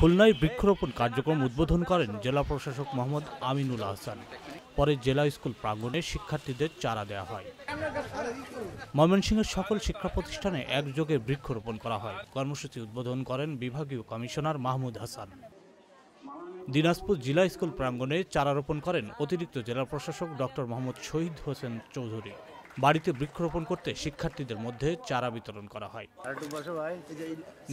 খুলনায় বৃক্ষরোপণ কার্যক্রম উদ্বোধন করেন জেলা প্রশাসক মোহাম্মদ আমিনুল আহসান পরে জেলা স্কুল প্রাঙ্গণে শিক্ষার্থীদের চারা দেওয়া হয় ময়মনসিংহের সকল শিক্ষা প্রতিষ্ঠানে একযোগে বৃক্ষরোপণ করা হয় কর্মসূচি উদ্বোধন করেন বিভাগীয় কমিশনার মাহমুদ হাসান দিনাজপুর জেলা স্কুল প্রাঙ্গণে চারা রোপণ করেন অতিরিক্ত জেলা প্রশাসক ডক্টর মোহাম্মদ শহীদ হোসেন চৌধুরী বাড়িতে বৃক্ষরোপণ করতে শিক্ষার্থীদের মধ্যে চারা বিতরণ করা হয়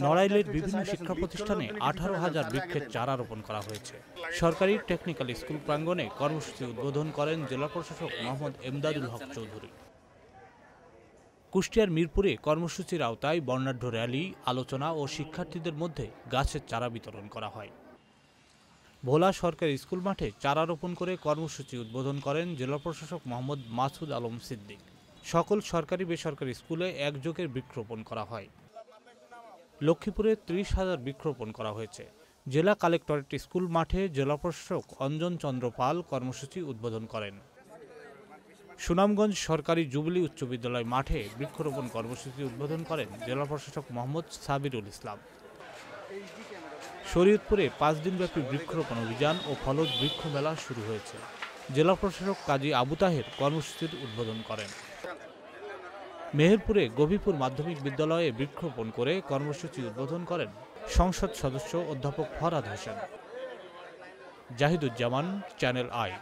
নড়াইলের বিভিন্ন শিক্ষা প্রতিষ্ঠানে আঠারো হাজার বৃক্ষের চারা রোপণ করা হয়েছে সরকারি টেকনিক্যাল স্কুল প্রাঙ্গণে কর্মসূচি উদ্বোধন করেন জেলা প্রশাসক মোহাম্মদ এমদাদুল হক চৌধুরী কুষ্টিয়ার মিরপুরে কর্মসূচির আওতায় বর্ণাঢ্য র্যালি আলোচনা ও শিক্ষার্থীদের মধ্যে গাছের চারা বিতরণ করা হয় ভোলা সরকারি স্কুল মাঠে চারা রোপণ করে কর্মসূচি উদ্বোধন করেন জেলা প্রশাসক মোহাম্মদ মাসুদ আলম সিদ্দিক সকল সরকারি বেসরকারি স্কুলে একযোগের বৃক্ষরোপণ করা হয় লক্ষ্মীপুরে ত্রিশ হাজার বৃক্ষরোপণ করা হয়েছে জেলা কালেক্টরেট স্কুল মাঠে জেলা প্রশাসক অঞ্জন চন্দ্র পাল কর্মসূচি উদ্বোধন করেন সুনামগঞ্জ সরকারি জুবলি উচ্চ বিদ্যালয় মাঠে বৃক্ষরোপণ কর্মসূচি উদ্বোধন করেন জেলা প্রশাসক মোহাম্মদ সাবিরুল ইসলাম শরীয়তপুরে পাঁচ দিনব্যাপী বৃক্ষরোপণ অভিযান ও ফলজ বৃক্ষ মেলা শুরু হয়েছে জেলা প্রশাসক কাজী আবু তাহের কর্মসূচির উদ্বোধন করেন মেহেরপুরে গভীপুর মাধ্যমিক বিদ্যালয়ে বৃক্ষরোপণ করে কর্মসূচি উদ্বোধন করেন সংসদ সদস্য অধ্যাপক ফরাদ হোসেন জাহিদুজ্জামান চ্যানেল আই